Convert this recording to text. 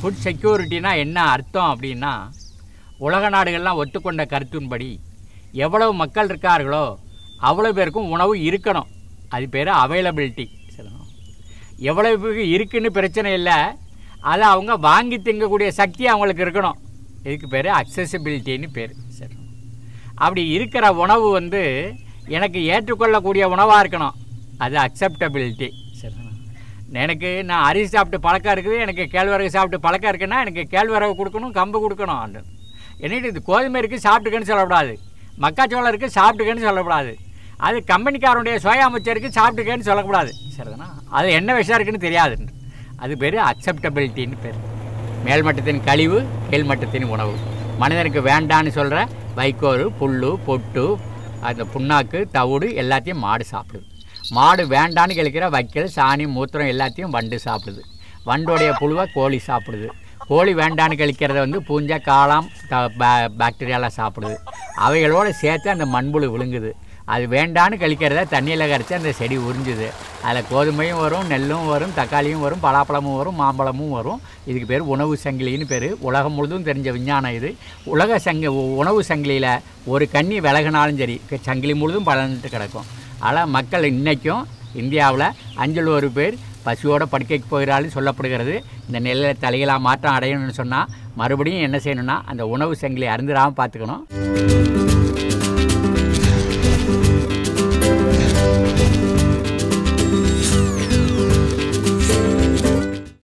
food செக்யூரிட்டினா என்ன அர்த்தம் அப்படின்னா உலக நாடுகள்லாம் ஒத்துக்கொண்ட கருத்தின்படி எவ்வளவு மக்கள் இருக்கார்களோ அவ்வளோ பேருக்கும் உணவு இருக்கணும் அது பேர் அவைலபிலிட்டி சொல்லணும் எவ்வளோ பேருக்கு இருக்குன்னு பிரச்சனை இல்லை அதை அவங்க வாங்கி திங்கக்கூடிய சக்தி அவங்களுக்கு இருக்கணும் இதுக்கு பேர் அக்சசிபிலிட்டின்னு பேர் சரி அப்படி இருக்கிற உணவு வந்து எனக்கு ஏற்றுக்கொள்ளக்கூடிய உணவாக இருக்கணும் அது அக்செப்டபிலிட்டி எனக்கு நான் அரிசி சாப்பிட்டு பழக்கம் இருக்குது எனக்கு கேழ்வரகு சாப்பிட்டு பழக்கம் இருக்குன்னா எனக்கு கேழ்வரகு கொடுக்கணும் கம்பு கொடுக்கணும் என்னிட்டு இது கோதுமை இருக்குது சாப்பிட்டுக்கன்னு சொல்லக்கூடாது மக்காச்சோளம் இருக்குது சாப்பிட்டுக்கன்னு சொல்லக்கூடாது அது கம்பெனிக்காரனுடைய சுய அமைச்சருக்கு சாப்பிட்டுக்கன்னு சொல்லக்கூடாது சரிதானா அது என்ன விஷயம் இருக்குன்னு தெரியாது அது பேர் அக்செப்டபிலிட்டின்னு பேர் மேல்மட்டத்தின் கழிவு கீழ்மட்டத்தின் உணவு மனிதனுக்கு வேண்டான்னு சொல்கிற வைக்கோல் புல் பொட்டு அந்த புண்ணாக்கு தவிடு எல்லாத்தையும் மாடு சாப்பிடுது மாடு வேண்டான்னு கழிக்கிற வைக்கல் சாணி மூத்திரம் எல்லாத்தையும் வண்டு சாப்பிடுது வண்டோடைய புழுவை கோழி சாப்பிடுது கோழி வேண்டான்னு கழிக்கிறத வந்து பூஞ்சை காளாம் த பாக்டீரியாலாம் சாப்பிடுது அவைகளோடு சேர்த்து அந்த மண்புழு விழுங்குது அது வேண்டான்னு கழிக்கிறத தண்ணியில் கரைச்சி அந்த செடி உறிஞ்சுது அதில் கோதுமையும் வரும் நெல்லும் வரும் தக்காளியும் வரும் பலாப்பழமும் வரும் மாம்பழமும் வரும் இதுக்கு பேர் உணவு சங்கிலின்னு பேர் உலகம் முழுதும் தெரிஞ்ச விஞ்ஞானம் இது உலக சங்க உணவு சங்கிலியில் ஒரு கண்ணி விலகினாலும் சரி சங்கிலி முழுதும் பலன்ட்டு கிடக்கும் ஆனால் மக்கள் இன்றைக்கும் இந்தியாவில் அஞ்சல் ஒரு பேர் பசியோட படுக்கைக்கு போகிறாள்னு சொல்லப்படுகிறது இந்த நிலையில் தலையெல்லாம் மாற்றம் அடையணும்னு சொன்னால் மறுபடியும் என்ன செய்யணும்னா அந்த உணவு சங்கிலி அருந்துடாமல் பார்த்துக்கணும்